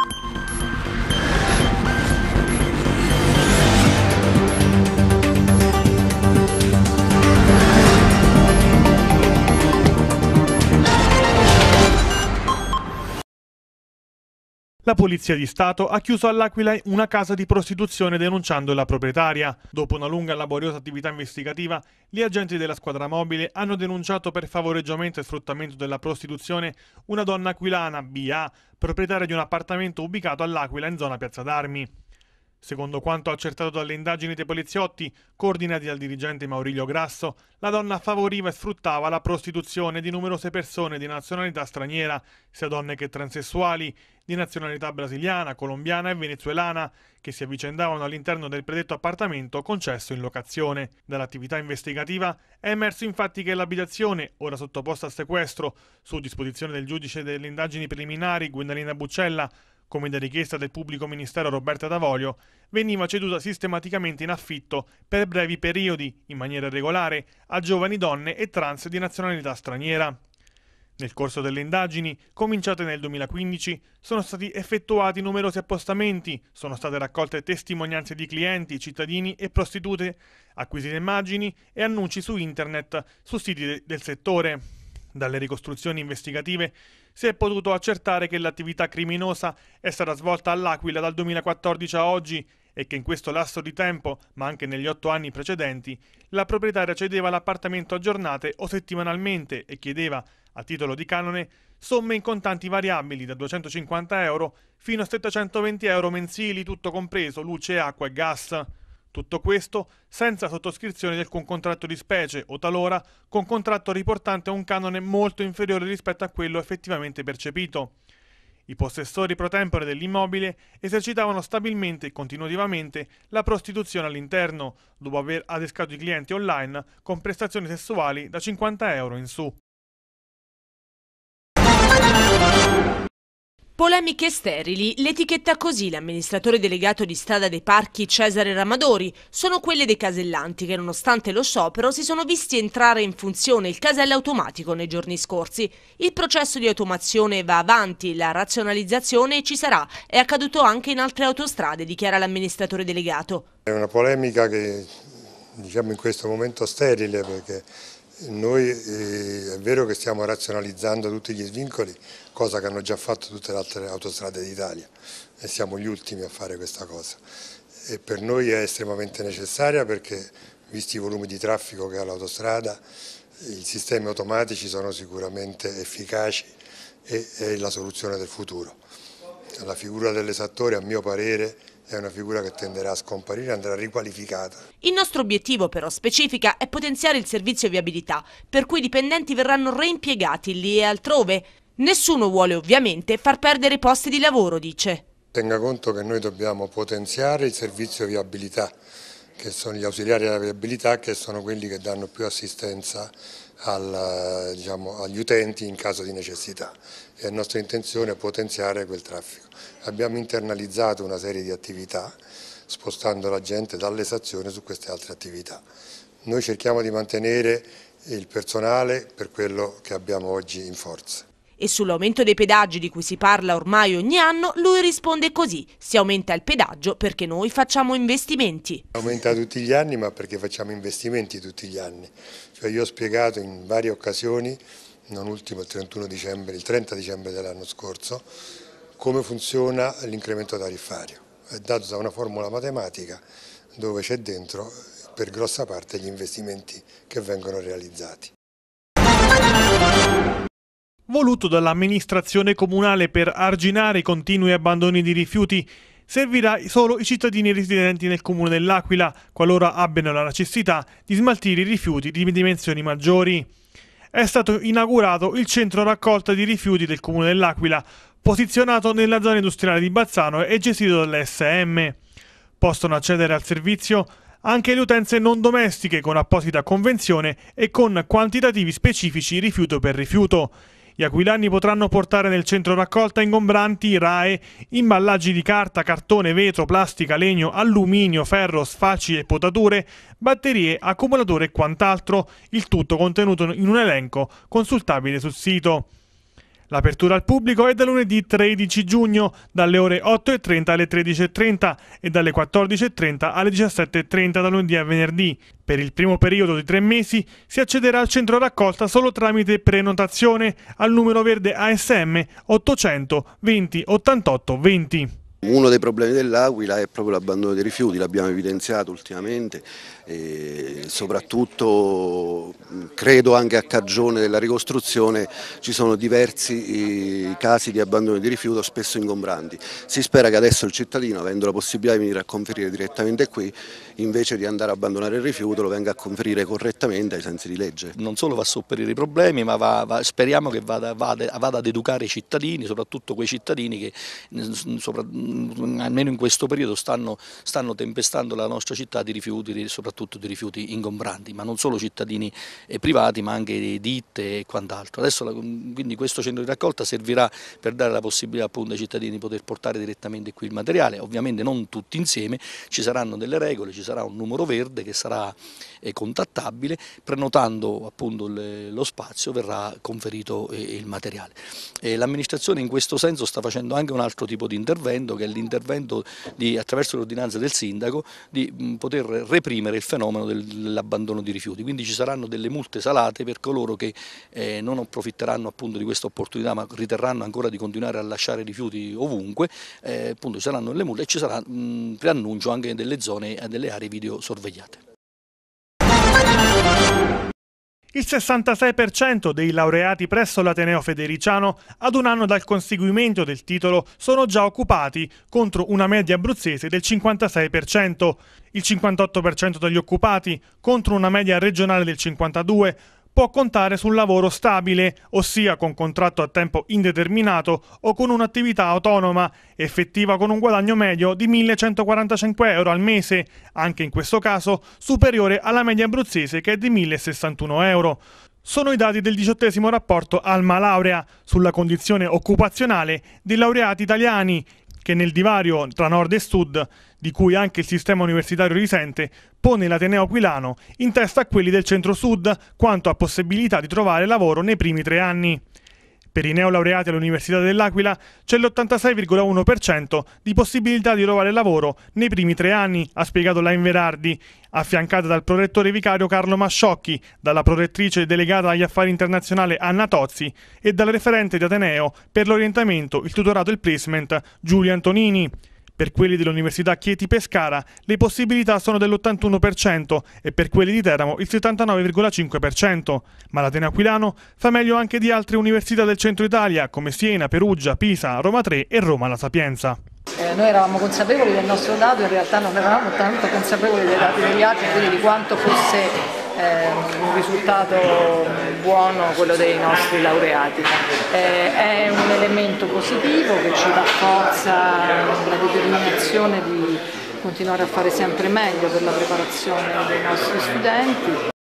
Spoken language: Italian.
Thank you. La Polizia di Stato ha chiuso all'Aquila una casa di prostituzione denunciando la proprietaria. Dopo una lunga e laboriosa attività investigativa, gli agenti della squadra mobile hanno denunciato per favoreggiamento e sfruttamento della prostituzione una donna aquilana, BA, proprietaria di un appartamento ubicato all'Aquila in zona Piazza d'Armi. Secondo quanto accertato dalle indagini dei poliziotti, coordinati dal dirigente Maurilio Grasso, la donna favoriva e sfruttava la prostituzione di numerose persone di nazionalità straniera, sia donne che transessuali, di nazionalità brasiliana, colombiana e venezuelana, che si avvicendavano all'interno del predetto appartamento concesso in locazione. Dall'attività investigativa è emerso infatti che l'abitazione, ora sottoposta a sequestro, su disposizione del giudice delle indagini preliminari Guendalina Buccella, come da richiesta del pubblico ministero Roberta D'Avoglio, veniva ceduta sistematicamente in affitto per brevi periodi, in maniera regolare, a giovani donne e trans di nazionalità straniera. Nel corso delle indagini, cominciate nel 2015, sono stati effettuati numerosi appostamenti, sono state raccolte testimonianze di clienti, cittadini e prostitute, acquisite immagini e annunci su internet, su siti del settore. Dalle ricostruzioni investigative si è potuto accertare che l'attività criminosa è stata svolta all'Aquila dal 2014 a oggi e che in questo lasso di tempo, ma anche negli otto anni precedenti, la proprietaria cedeva l'appartamento a giornate o settimanalmente e chiedeva, a titolo di canone, somme in contanti variabili da 250 euro fino a 720 euro mensili, tutto compreso luce, acqua e gas. Tutto questo senza sottoscrizione di alcun contratto di specie o talora con contratto riportante a un canone molto inferiore rispetto a quello effettivamente percepito. I possessori pro tempore dell'immobile esercitavano stabilmente e continuativamente la prostituzione all'interno, dopo aver adescato i clienti online con prestazioni sessuali da 50 euro in su. Polemiche sterili, l'etichetta così l'amministratore delegato di Strada dei Parchi Cesare Ramadori sono quelle dei casellanti che nonostante lo sciopero si sono visti entrare in funzione il casello automatico nei giorni scorsi. Il processo di automazione va avanti, la razionalizzazione ci sarà, è accaduto anche in altre autostrade, dichiara l'amministratore delegato. È una polemica che diciamo in questo momento sterile perché noi eh, è vero che stiamo razionalizzando tutti gli svincoli, cosa che hanno già fatto tutte le altre autostrade d'Italia e siamo gli ultimi a fare questa cosa. E per noi è estremamente necessaria perché, visti i volumi di traffico che ha l'autostrada, i sistemi automatici sono sicuramente efficaci e è la soluzione del futuro. La figura dell'esattore, a mio parere, è una figura che tenderà a scomparire e andrà riqualificata. Il nostro obiettivo però, specifica, è potenziare il servizio viabilità, per cui i dipendenti verranno reimpiegati lì e altrove. Nessuno vuole ovviamente far perdere posti di lavoro, dice. Tenga conto che noi dobbiamo potenziare il servizio viabilità, che sono gli ausiliari alla viabilità, che sono quelli che danno più assistenza al, eh, diciamo, agli utenti in caso di necessità. E la nostra intenzione è potenziare quel traffico. Abbiamo internalizzato una serie di attività spostando la gente dall'esazione su queste altre attività. Noi cerchiamo di mantenere il personale per quello che abbiamo oggi in forza. E sull'aumento dei pedaggi di cui si parla ormai ogni anno, lui risponde così, si aumenta il pedaggio perché noi facciamo investimenti. Aumenta tutti gli anni ma perché facciamo investimenti tutti gli anni. Cioè io ho spiegato in varie occasioni, non ultimo il, 31 dicembre, il 30 dicembre dell'anno scorso, come funziona l'incremento tariffario. È dato da una formula matematica dove c'è dentro per grossa parte gli investimenti che vengono realizzati voluto dall'amministrazione comunale per arginare i continui abbandoni di rifiuti, servirà solo i cittadini residenti nel comune dell'Aquila, qualora abbiano la necessità di smaltire i rifiuti di dimensioni maggiori. È stato inaugurato il centro raccolta di rifiuti del comune dell'Aquila, posizionato nella zona industriale di Bazzano e gestito dall'SM. Possono accedere al servizio anche le utenze non domestiche con apposita convenzione e con quantitativi specifici rifiuto per rifiuto. Gli aquilani potranno portare nel centro raccolta ingombranti, rae, imballaggi di carta, cartone, vetro, plastica, legno, alluminio, ferro, sfaci e potature, batterie, accumulatore e quant'altro, il tutto contenuto in un elenco consultabile sul sito. L'apertura al pubblico è da lunedì 13 giugno dalle ore 8.30 alle 13.30 e dalle 14.30 alle 17.30 da lunedì a venerdì. Per il primo periodo di tre mesi si accederà al centro raccolta solo tramite prenotazione al numero verde ASM 800 20 88 20. Uno dei problemi dell'Aquila è proprio l'abbandono dei rifiuti, l'abbiamo evidenziato ultimamente, soprattutto credo anche a cagione della ricostruzione ci sono diversi eh, casi di abbandono di rifiuto spesso ingombranti. Si spera che adesso il cittadino, avendo la possibilità di venire a conferire direttamente qui, invece di andare a abbandonare il rifiuto lo venga a conferire correttamente ai sensi di legge. Non solo va a sopperire i problemi, ma va, va, speriamo che vada, vada, vada, ad educare i cittadini, soprattutto quei cittadini che... Sopra, Mm, almeno in questo periodo stanno, stanno tempestando la nostra città di rifiuti, soprattutto di rifiuti ingombranti, ma non solo cittadini eh, privati ma anche ditte e quant'altro. Adesso mm, quindi questo centro di raccolta servirà per dare la possibilità appunto ai cittadini di poter portare direttamente qui il materiale, ovviamente non tutti insieme, ci saranno delle regole, ci sarà un numero verde che sarà eh, contattabile, prenotando appunto lo spazio verrà conferito eh, il materiale. L'amministrazione in questo senso sta facendo anche un altro tipo di intervento che è l'intervento attraverso l'ordinanza del sindaco di poter reprimere il fenomeno dell'abbandono di rifiuti, quindi ci saranno delle multe salate per coloro che eh, non approfitteranno appunto di questa opportunità ma riterranno ancora di continuare a lasciare rifiuti ovunque, eh, appunto ci saranno le multe e ci sarà mh, preannuncio anche delle zone e delle aree video sorvegliate. Il 66% dei laureati presso l'Ateneo Federiciano ad un anno dal conseguimento del titolo sono già occupati contro una media abruzzese del 56%, il 58% degli occupati contro una media regionale del 52%, può contare sul lavoro stabile, ossia con contratto a tempo indeterminato o con un'attività autonoma, effettiva con un guadagno medio di 1.145 euro al mese, anche in questo caso superiore alla media abruzzese che è di 1.061 euro sono i dati del diciottesimo rapporto Alma Laurea sulla condizione occupazionale dei laureati italiani, che nel divario tra nord e sud, di cui anche il sistema universitario risente, pone l'Ateneo Aquilano in testa a quelli del centro-sud quanto a possibilità di trovare lavoro nei primi tre anni. Per i neolaureati all'Università dell'Aquila c'è l'86,1% di possibilità di trovare lavoro nei primi tre anni, ha spiegato la Inverardi, affiancata dal prorettore vicario Carlo Masciocchi, dalla prorettrice delegata agli affari internazionali Anna Tozzi e dal referente di Ateneo per l'orientamento, il tutorato e il placement Giulio Antonini. Per quelli dell'Università Chieti Pescara le possibilità sono dell'81% e per quelli di Teramo il 79,5%, ma l'Atena Aquilano fa meglio anche di altre università del centro Italia come Siena, Perugia, Pisa, Roma 3 e Roma La Sapienza. Eh, noi eravamo consapevoli del nostro dato, in realtà non eravamo tanto consapevoli dei dati degli altri, quindi di quanto fosse eh, un risultato buono quello dei nostri laureati. Eh, è un elemento positivo che ci dà forza, la determinazione di continuare a fare sempre meglio per la preparazione dei nostri studenti.